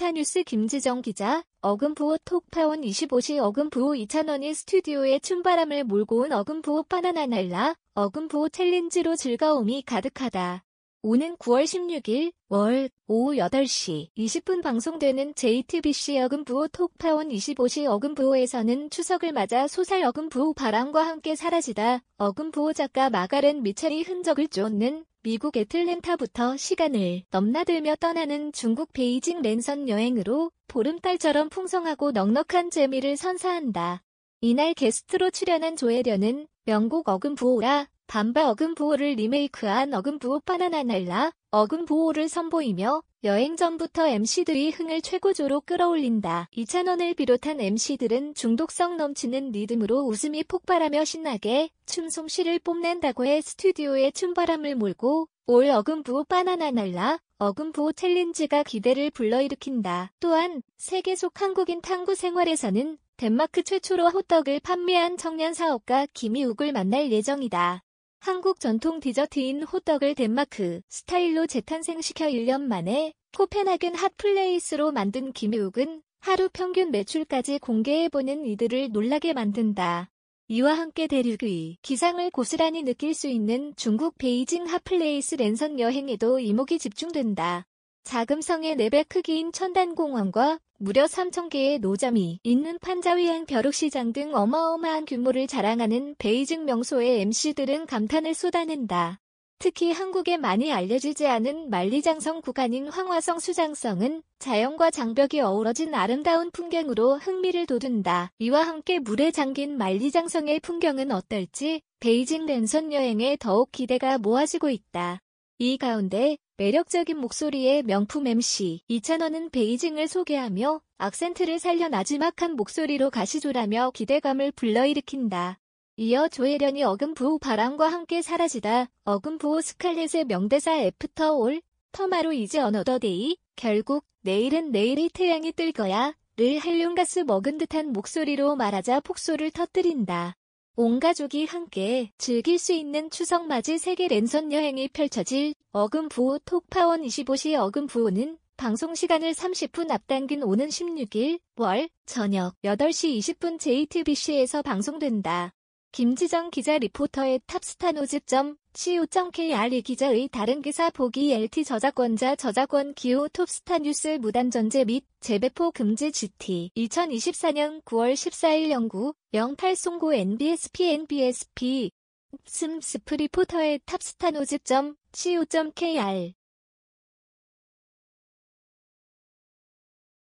스타뉴스 김지정 기자, 어금부호 톡파원 25시 어금부호 2,000원이 스튜디오에 춘바람을 몰고 온 어금부호 바나나 날라, 어금부호 챌린지로 즐거움이 가득하다. 오는 9월 16일 월 오후 8시 20분 방송되는 JTBC 어금부호 톡파원 25시 어금부호에서는 추석을 맞아 소설 어금부호 바람과 함께 사라지다 어금부호 작가 마가렌 미첼이 흔적을 쫓는 미국 애틀랜타부터 시간을 넘나들며 떠나는 중국 베이징 랜선 여행으로 보름달처럼 풍성하고 넉넉한 재미를 선사한다. 이날 게스트로 출연한 조혜련은 명곡 어금부호라 반바 어금부호를 리메이크한 어금부호 바나나날라 어금부호를 선보이며 여행 전부터 MC들이 흥을 최고조로 끌어올린다. 이찬원을 비롯한 MC들은 중독성 넘치는 리듬으로 웃음이 폭발하며 신나게 춤송씨를 뽐낸다고 해 스튜디오에 춤바람을 몰고 올 어금부 바나나 날라 어금부 챌린지가 기대를 불러일으킨다. 또한 세계 속 한국인 탐구 생활에서는 덴마크 최초로 호떡을 판매한 청년 사업가 김이욱을 만날 예정이다. 한국 전통 디저트인 호떡을 덴마크 스타일로 재탄생시켜 1년 만에 코펜하겐 핫플레이스로 만든 김우욱은 하루 평균 매출까지 공개해보는 이들을 놀라게 만든다. 이와 함께 대륙의 기상을 고스란히 느낄 수 있는 중국 베이징 핫플레이스 랜선 여행에도 이목이 집중된다. 자금성의 4배 크기인 천단공원과 무려 3,000개의 노점이 있는 판자위안 벼룩시장 등 어마어마한 규모를 자랑하는 베이징 명소의 MC들은 감탄을 쏟아낸다. 특히 한국에 많이 알려지지 않은 만리장성 구간인 황화성 수장성은 자연과 장벽이 어우러진 아름다운 풍경으로 흥미를 돋운다. 이와 함께 물에 잠긴 만리장성의 풍경은 어떨지 베이징 랜선 여행에 더욱 기대가 모아지고 있다. 이 가운데 매력적인 목소리의 명품 MC 이찬원은 베이징을 소개하며 악센트를 살려 나지막한 목소리로 가시조라며 기대감을 불러일으킨다. 이어 조혜련이 어금부호 바람과 함께 사라지다, 어금부호 스칼렛의 명대사 애프터 올, 터마로 이제 어너더데이, 결국 내일은 내일이 태양이 뜰 거야, 를 헬륨가스 먹은 듯한 목소리로 말하자 폭소를 터뜨린다. 온 가족이 함께 즐길 수 있는 추석 맞이 세계 랜선 여행이 펼쳐질 어금부호 톡파원 25시 어금부호는 방송 시간을 30분 앞당긴 오는 16일 월 저녁 8시 20분 JTBC에서 방송된다. 김지정 기자 리포터의 탑스타노즈.com co.kr 이 기자의 다른 기사 보기 LT 저작권자 저작권 기호 톱스타 뉴스 무단 전제 및 재배포 금지 GT 2024년 9월 14일 연구 08 송고 NBSP NBSP 슴스프리포터의 탑스타노즈.co.kr